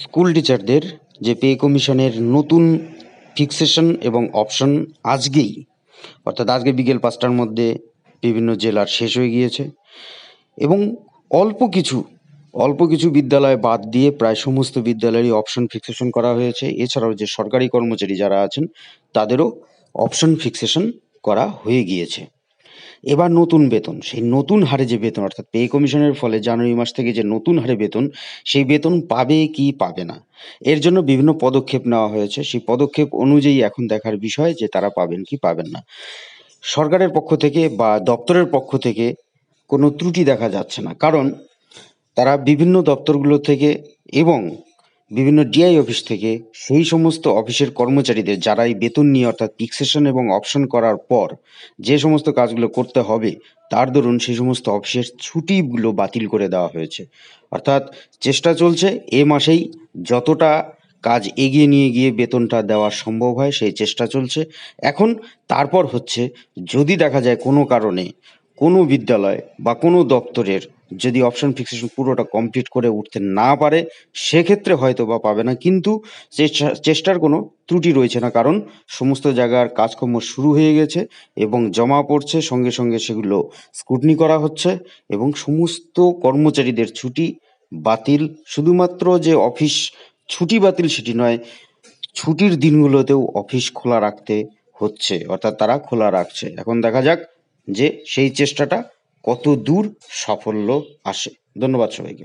school টিচারদের যে pay কমিশনের নতুন ফিক্সেশন এবং অপশন আজকেই অর্থাৎ আজকে বিকেল পাঁচটার মধ্যে বিভিন্ন জেলার শেষ হয়ে গিয়েছে এবং অল্প কিছু অল্প কিছু বিদ্যালয় বাদ দিয়ে প্রায় সমস্ত বিদ্যালয়েরই অপশন ফিক্সেশন করা হয়েছে এছাড়াও যে সরকারি কর্মচারী যারা আছেন তাদেরও অপশন ফিক্সেশন করা হয়ে গিয়েছে এবার নতুন বেতন সেই নতুন হারে যে বেতন অর্থাৎ পে কমিশনের ফলে জানুয়ারি মাস থেকে যে নতুন হারে বেতন সেই বেতন পাবে কি পাবে না এর জন্য বিভিন্ন পদক্ষেপ নেওয়া হয়েছে সেই পদক্ষেপ অনুযায়ী এখন দেখার বিষয় যে তারা পাবেন কি পাবেন না সরকারের পক্ষ থেকে বা দপ্তরের পক্ষ থেকে কোনো ত্রুটি দেখা যাচ্ছে না কারণ তারা বিভিন্ন দপ্তরগুলো থেকে এবং বিভিন্ন ডিআই অফিস থেকে সেই সমস্ত অফিসের কর্মচারীদের যারা এই বেতন নিয়ে অর্থাৎ ফিক্সেশন এবং অপশন করার পর যে সমস্ত কাজগুলো করতে হবে তার দরুন সেই সমস্ত অফিসের ছুটিগুলো বাতিল করে দেওয়া হয়েছে অর্থাৎ চেষ্টা চলছে এ মাসেই যতটা কাজ এগিয়ে নিয়ে গিয়ে বেতনটা দেওয়া সম্ভব হয় সেই চেষ্টা চলছে এখন তারপর হচ্ছে যদি দেখা যায় কোনো কারণে কোনো বিদ্যালয় বা কোনো দপ্তরের যদি অপশন ফিক্সেশন পুরোটা কমপ্লিট করে উঠতে না পারে সেক্ষেত্রে হয়তো বা পাবে না কিন্তু চেষ্টার কোনো ত্রুটি রয়েছে না কারণ সমস্ত জায়গার কাজকর্ম শুরু হয়ে গেছে এবং জমা পড়ছে সঙ্গে সঙ্গে সেগুলো স্কুটনি করা হচ্ছে এবং সমস্ত কর্মচারীদের ছুটি বাতিল শুধুমাত্র যে অফিস ছুটি বাতিল সেটি নয় ছুটির দিনগুলোতেও অফিস খোলা রাখতে হচ্ছে অর্থাৎ তারা খোলা রাখছে এখন দেখা যাক যে সেই চেষ্টাটা কত দূর সাফল্য আসে ধন্যবাদ সবাইকে